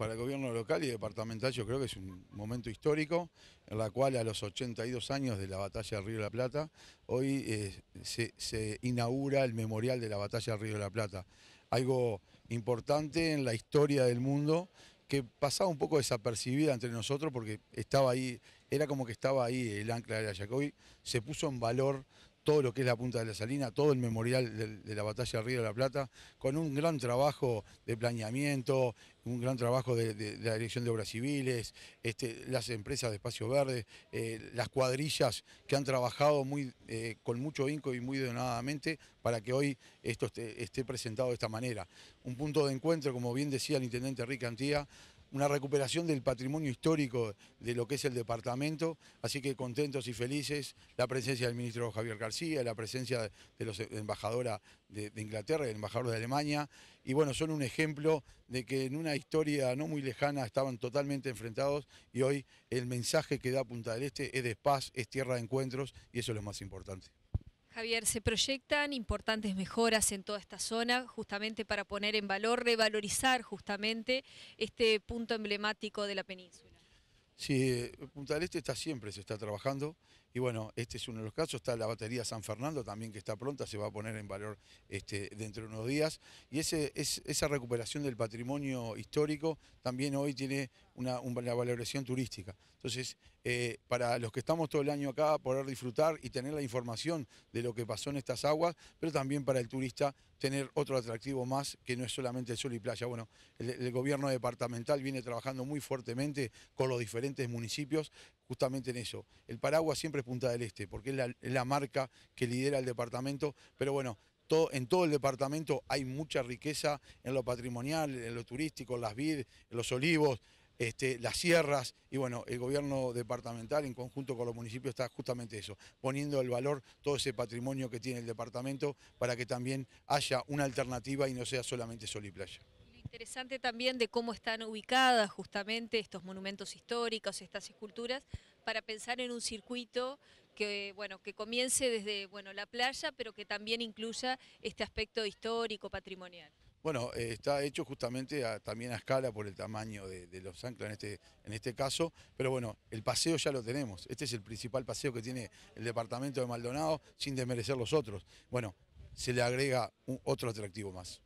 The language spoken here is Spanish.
para el gobierno local y departamental yo creo que es un momento histórico en la cual a los 82 años de la batalla del Río de la Plata, hoy eh, se, inaugura el memorial de la batalla del Río de la Plata. Algo importante en la historia del mundo que pasaba un poco desapercibida entre nosotros porque estaba ahí, era como que estaba ahí el ancla de la ayacoy se puso en valor todo lo que es la Punta de la Salina, todo el memorial de, la batalla del Río de la Plata, con un gran trabajo de planeamiento, un gran trabajo de, la Dirección de Obras Civiles, este, las empresas de Espacio Verde, eh, las cuadrillas que han trabajado muy, eh, con mucho vinco y muy donadamente para que hoy esto esté, presentado de esta manera. Un punto de encuentro, como bien decía el Intendente Enrique Antía, una recuperación del patrimonio histórico de lo que es el departamento, así que contentos y felices, la presencia del ministro Javier García, la presencia de los embajadora de, de Inglaterra y el embajador de Alemania, y bueno, son un ejemplo de que en una historia no muy lejana estaban totalmente enfrentados y hoy el mensaje que da Punta del Este es de paz, es tierra de encuentros y eso es lo más importante. Javier, se proyectan importantes mejoras en toda esta zona justamente para poner en valor, revalorizar justamente este punto emblemático de la península. Sí, Punta del Este está siempre, se está trabajando. Y bueno, este es uno de los casos, está la batería San Fernando también que está pronta, se va a poner en valor este, dentro de unos días. Y ese, es, esa recuperación del patrimonio histórico también hoy tiene una, valoración turística. Entonces, eh, para los que estamos todo el año acá, poder disfrutar y tener la información de lo que pasó en estas aguas, pero también para el turista tener otro atractivo más que no es solamente el sol y playa. Bueno, el gobierno departamental viene trabajando muy fuertemente con los diferentes municipios justamente en eso. El paraguas siempre es Punta del Este, porque es la, marca que lidera el departamento, pero bueno, todo, en todo el departamento hay mucha riqueza en lo patrimonial, en lo turístico, en las vid, en los olivos, este, las sierras, y bueno, el gobierno departamental en conjunto con los municipios está justamente eso, poniendo el valor todo ese patrimonio que tiene el departamento para que también haya una alternativa y no sea solamente sol y playa. Interesante también de cómo están ubicadas justamente estos monumentos históricos, estas esculturas, para pensar en un circuito que, bueno, que comience desde bueno, la playa, pero que también incluya este aspecto histórico, patrimonial. Bueno, eh, está hecho justamente también a escala por el tamaño de, los anclas en este, en este caso, pero bueno, el paseo ya lo tenemos, este es el principal paseo que tiene el departamento de Maldonado, sin desmerecer los otros. Bueno, se le agrega otro atractivo más.